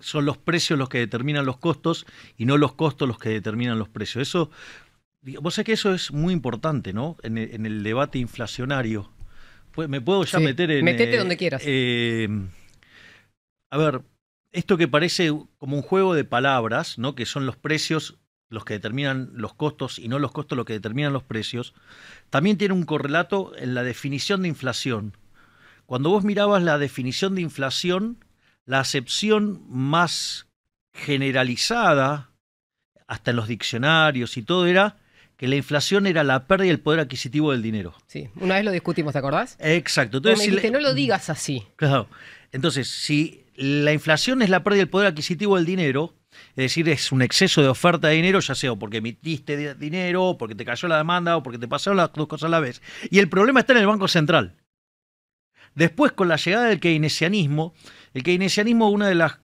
son los precios los que determinan los costos y no los costos los que determinan los precios. Eso, vos sabés que eso es muy importante, ¿no? En, e, el debate inflacionario. Pues, me puedo ya meter en. Metete eh, donde quieras. Em, a ver, esto que parece como un juego de palabras, ¿no? Que son los precios los que determinan los costos y no los costos los que determinan los precios, también tiene un correlato en la definición de inflación. Cuando vos mirabas la definición de inflación, la acepción más generalizada, hasta en los diccionarios y todo, era que la inflación era la pérdida del poder adquisitivo del dinero. Sí, una vez lo discutimos, ¿te acordás? Exacto. Entonces, me no lo digas así. Claro. Entonces, si la inflación es la pérdida del poder adquisitivo del dinero, es decir, es un exceso de oferta de dinero, ya sea porque emitiste dinero, porque te cayó la demanda o porque te pasaron las dos cosas a la vez. Y el problema está en el Banco Central. Después, con la llegada del keynesianismo, el keynesianismo, es una de las